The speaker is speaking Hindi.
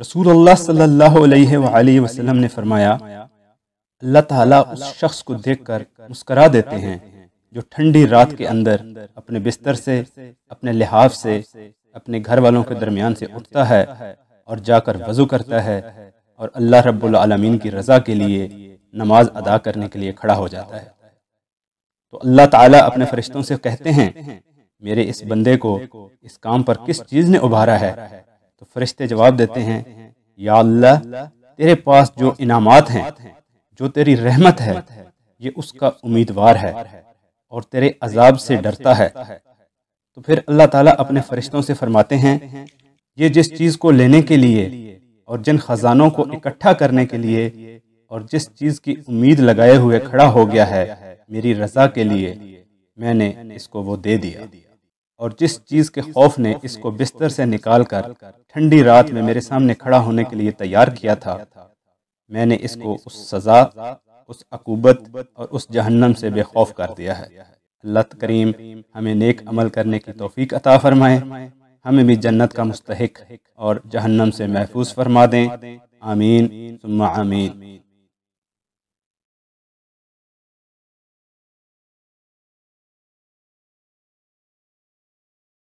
रसूल वसल्लम ने फरमाया अल्लाह ताला उस शख्स को देखकर मुस्करा देते हैं जो ठंडी रात के अंदर अपने बिस्तर से अपने लिहाफ से अपने घर वालों के दरमियान से उठता है और जाकर वजू करता है और अल्लाह रब्बुल की रज़ा के लिए नमाज अदा करने के लिए खड़ा हो जाता है तो अल्लाह ताला अपने फरिश्तों से कहते हैं मेरे इस बंदे को इस काम पर किस चीज़ ने उभारा है तो फरिश्ते जवाब देते हैं या अल्लाह तेरे पास जो इनामात हैं जो तेरी रहमत है ये उसका उम्मीदवार है और तेरे अजाब से डरता है तो फिर अल्लाह ताला अपने फरिश्तों से फरमाते हैं ये जिस चीज़ को लेने के लिए और जिन खजानों को इकट्ठा करने के लिए और जिस चीज़ की उम्मीद लगाए हुए खड़ा हो गया है मेरी रजा के लिए मैंने इसको वो दे दिया और जिस चीज़ के खौफ ने इसको बिस्तर से निकालकर ठंडी रात में मेरे सामने खड़ा होने के लिए तैयार किया था मैंने इसको उस सज़ा उस अकूबत और उस जहन्नम से बेखौफ कर दिया है अल्लाह करीम हमें नेक अमल करने की तोफ़ी अता फ़रमाए हमें भी जन्नत का मुस्तक और जहन्नम से महफूज फरमा दें आमीन आमीन